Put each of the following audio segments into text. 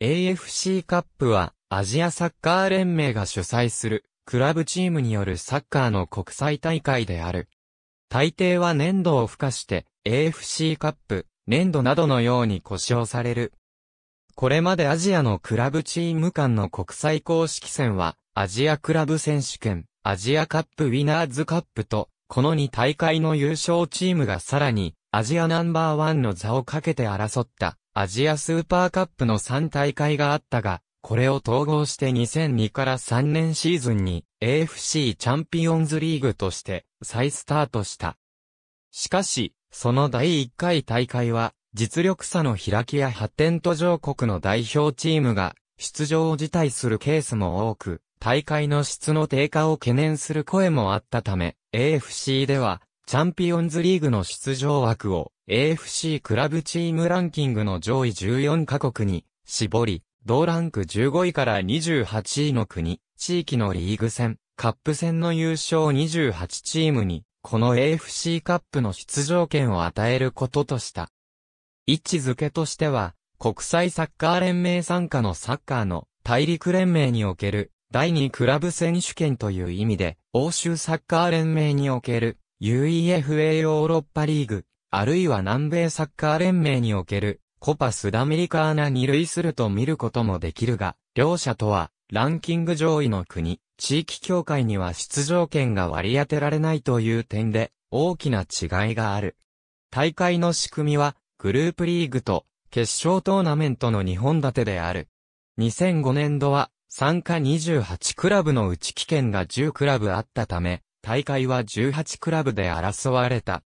AFC カップは、アジアサッカー連盟が主催する、クラブチームによるサッカーの国際大会である。大抵は粘土を付加して、AFC カップ、粘土などのように呼称される。これまでアジアのクラブチーム間の国際公式戦は、アジアクラブ選手権、アジアカップウィナーズカップと、この2大会の優勝チームがさらに、アジアナンバーワンの座をかけて争ったアジアスーパーカップの3大会があったが、これを統合して2002から3年シーズンに AFC チャンピオンズリーグとして再スタートした。しかし、その第1回大会は、実力差の開きや発展途上国の代表チームが出場を辞退するケースも多く、大会の質の低下を懸念する声もあったため、AFC ではチャンピオンズリーグの出場枠を AFC クラブチームランキングの上位14カ国に絞り、同ランク15位から28位の国、地域のリーグ戦、カップ戦の優勝28チームに、この AFC カップの出場権を与えることとした。位置づけとしては、国際サッカー連盟参加のサッカーの大陸連盟における第2クラブ選手権という意味で、欧州サッカー連盟における UEFA ヨーロッパリーグ、あるいは南米サッカー連盟におけるコパスダメリカーナに類すると見ることもできるが、両者とはランキング上位の国、地域協会には出場権が割り当てられないという点で大きな違いがある。大会の仕組みはグループリーグと決勝トーナメントの2本立てである。2005年度は参加28クラブのうち危険が10クラブあったため、大会は18クラブで争われた。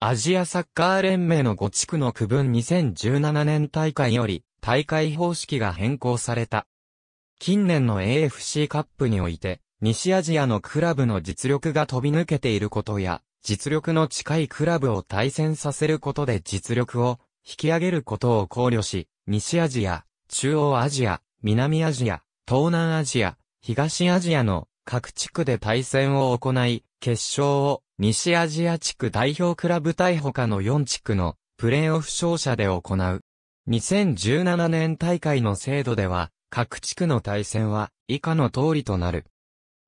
アジアサッカー連盟の5地区の区分2017年大会より大会方式が変更された。近年の AFC カップにおいて、西アジアのクラブの実力が飛び抜けていることや、実力の近いクラブを対戦させることで実力を引き上げることを考慮し、西アジア、中央アジア、南アジア、東南アジア、東アジアの各地区で対戦を行い、決勝を西アジア地区代表クラブ対他の4地区のプレーオフ勝者で行う。2017年大会の制度では、各地区の対戦は以下の通りとなる。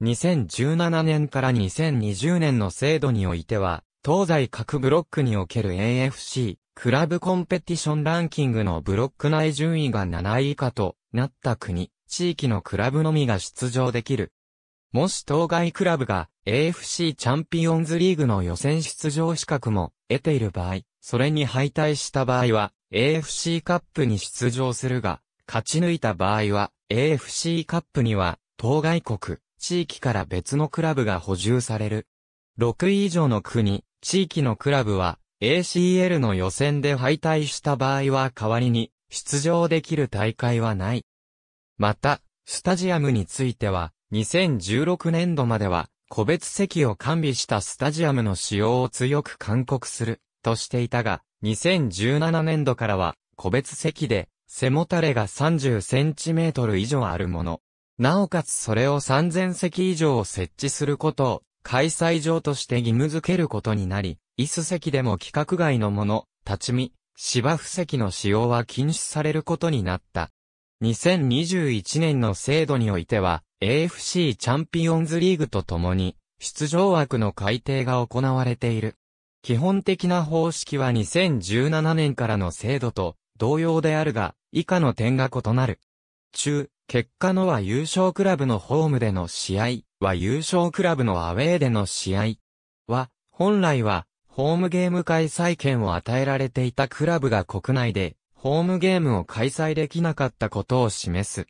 2017年から2020年の制度においては、東西各ブロックにおける AFC、クラブコンペティションランキングのブロック内順位が7位以下となった国、地域のクラブのみが出場できるもし当該クラブが AFC チャンピオンズリーグの予選出場資格も得ている場合、それに敗退した場合は AFC カップに出場するが、勝ち抜いた場合は AFC カップには当該国、地域から別のクラブが補充される。6位以上の国、地域のクラブは ACL の予選で敗退した場合は代わりに出場できる大会はない。また、スタジアムについては、2016年度までは、個別席を完備したスタジアムの使用を強く勧告する、としていたが、2017年度からは、個別席で、背もたれが30センチメートル以上あるもの。なおかつそれを3000席以上を設置することを、開催場として義務づけることになり、椅子席でも規格外のもの、立ち見、芝生席の使用は禁止されることになった。2021年の制度においては、AFC チャンピオンズリーグとともに、出場枠の改定が行われている。基本的な方式は2017年からの制度と同様であるが、以下の点が異なる。中、結果のは優勝クラブのホームでの試合、は優勝クラブのアウェーでの試合、は、本来は、ホームゲーム開催権を与えられていたクラブが国内で、ホームゲームを開催できなかったことを示す。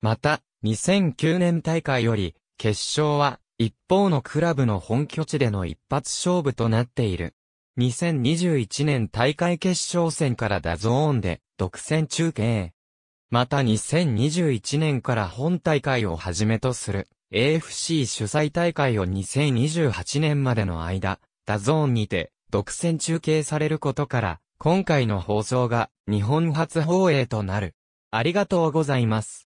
また、2009年大会より、決勝は、一方のクラブの本拠地での一発勝負となっている。2021年大会決勝戦からダゾーンで独占中継。また2021年から本大会をはじめとする AFC 主催大会を2028年までの間、ダゾーンにて独占中継されることから、今回の放送が日本初放映となる。ありがとうございます。